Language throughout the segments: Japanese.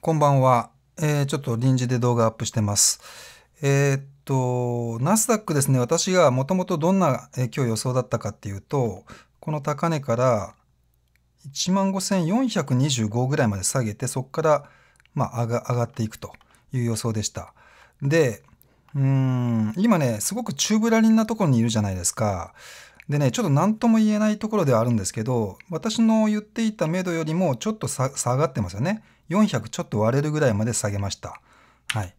こんばんは。えー、ちょっと臨時で動画アップしてます。えー、っと、ナスダックですね、私がもともとどんな、今日予想だったかっていうと、この高値から15,425ぐらいまで下げて、そこから、まあ、上が上がっていくという予想でした。で、うん、今ね、すごく中ぶらりんなところにいるじゃないですか。でね、ちょっと何とも言えないところではあるんですけど、私の言っていた目処よりもちょっと下がってますよね。400ちょっと割れるぐらいまで下げました。はい。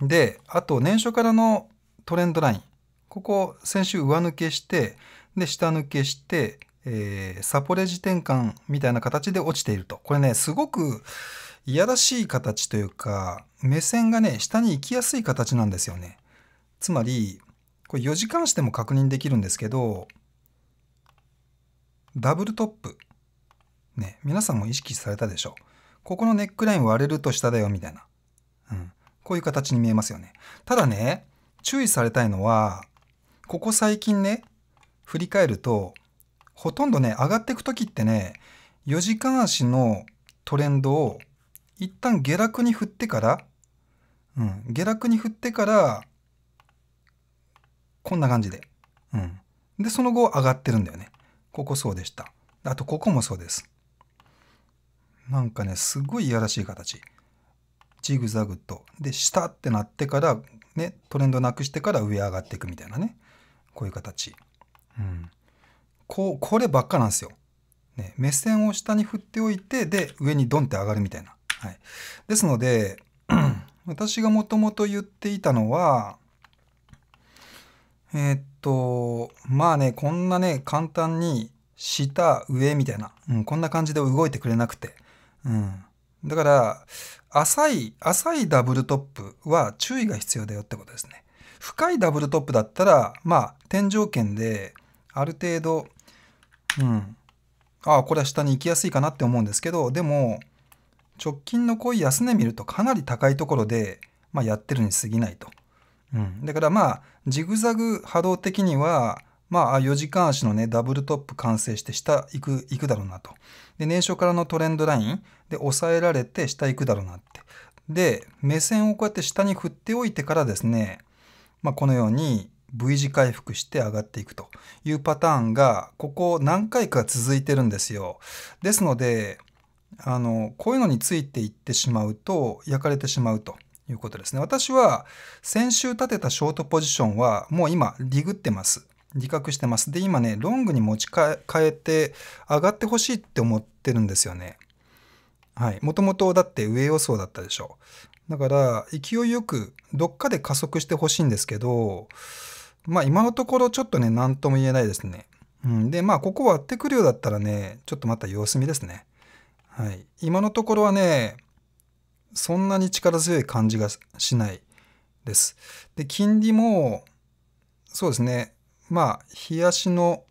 で、あと年初からのトレンドライン。ここ先週上抜けして、で、下抜けして、えー、サポレジ転換みたいな形で落ちていると。これね、すごくいやらしい形というか、目線がね、下に行きやすい形なんですよね。つまり、これ4時間しても確認できるんですけど、ダブルトップ。ね、皆さんも意識されたでしょう。ここのネックライン割れると下だよ、みたいな。うん。こういう形に見えますよね。ただね、注意されたいのは、ここ最近ね、振り返ると、ほとんどね、上がっていく時ってね、4時間足のトレンドを一旦下落に振ってから、うん、下落に振ってから、こんな感じで。うん。で、その後上がってるんだよね。ここそうでした。あとここもそうです。なんかね、すごいいやらしい形。ジグザグと。で、下ってなってから、ね、トレンドなくしてから上上がっていくみたいなね。こういう形。うん。こう、こればっかなんですよ。ね、目線を下に振っておいて、で、上にドンって上がるみたいな。はい。ですので、私がもともと言っていたのは、えっと、まあね、こんなね、簡単に、下、上みたいな、うん、こんな感じで動いてくれなくて。うん。だから、浅い、浅いダブルトップは注意が必要だよってことですね。深いダブルトップだったら、まあ、天井圏で、ある程度、うん、ああ、これは下に行きやすいかなって思うんですけど、でも、直近のこういう安値見るとかなり高いところで、まあ、やってるに過ぎないと。うん、だからまあジグザグ波動的にはまあ4時間足のねダブルトップ完成して下行く行くだろうなと。で年初からのトレンドラインで抑えられて下行くだろうなって。で目線をこうやって下に振っておいてからですね、まあ、このように V 字回復して上がっていくというパターンがここ何回か続いてるんですよ。ですのであのこういうのについていってしまうと焼かれてしまうと。いうことですね。私は先週立てたショートポジションはもう今リグってます。自覚してます。で、今ね、ロングに持ち変えて上がってほしいって思ってるんですよね。はい。もともとだって上予想だったでしょ。だから、勢いよくどっかで加速してほしいんですけど、まあ今のところちょっとね、何とも言えないですね。うん、で、まあここ割ってくるようだったらね、ちょっとまた様子見ですね。はい。今のところはね、そんなに力強い感じがしないです。で、金利も、そうですね、まあ、日足の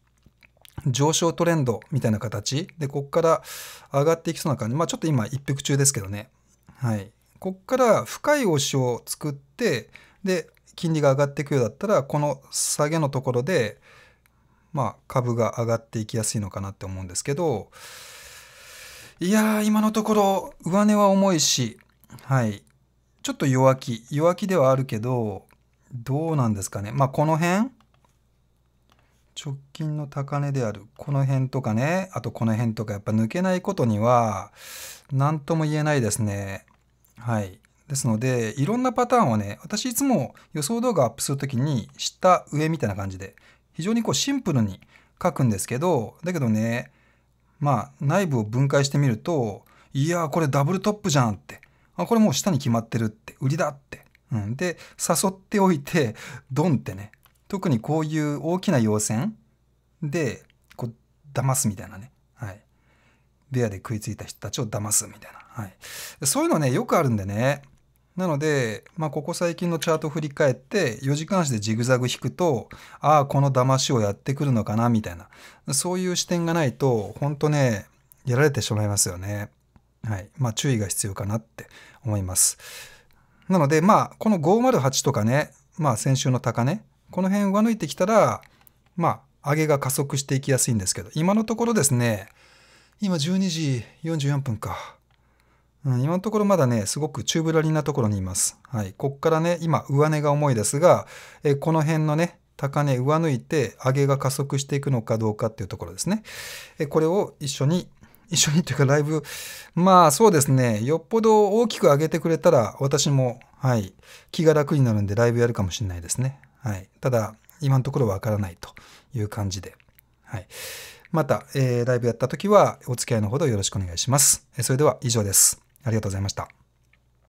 上昇トレンドみたいな形で、ここから上がっていきそうな感じ。まあ、ちょっと今、一服中ですけどね。はい。ここから深い押しを作って、で、金利が上がっていくようだったら、この下げのところで、まあ、株が上がっていきやすいのかなって思うんですけど、いやー、今のところ、上値は重いし、はい。ちょっと弱気。弱気ではあるけど、どうなんですかね。まあ、この辺直近の高値であるこの辺とかね、あとこの辺とかやっぱ抜けないことには何とも言えないですね。はい。ですので、いろんなパターンをね、私いつも予想動画アップするときに下上みたいな感じで非常にこうシンプルに書くんですけど、だけどね、まあ内部を分解してみると、いやこれダブルトップじゃんってあ、これもう下に決まってるって、売りだって。うん、で、誘っておいて、ドンってね、特にこういう大きな要線で、こう、騙すみたいなね。はい。ベアで食いついた人たちを騙すみたいな。はい。そういうのね、よくあるんでね。なので、まあ、ここ最近のチャート振り返って、4時間足でジグザグ引くと、ああ、この騙しをやってくるのかな、みたいな。そういう視点がないと、ほんとね、やられてしまいますよね。はいまあ、注意が必要かなって思います。なので、まあ、この508とかね、まあ、先週の高値、この辺上抜いてきたら、まあ、上げが加速していきやすいんですけど、今のところですね、今12時44分か。うん、今のところまだね、すごく宙ぶらりんなところにいます。はい。こっからね、今、上値が重いですが、えこの辺のね、高値上抜いて、上げが加速していくのかどうかっていうところですね。えこれを一緒に一緒にというかライブ、まあそうですね、よっぽど大きく上げてくれたら、私も、はい、気が楽になるんでライブやるかもしれないですね。はい。ただ、今のところわからないという感じで。はい。また、えー、ライブやった時はお付き合いのほどよろしくお願いします。それでは以上です。ありがとうございました。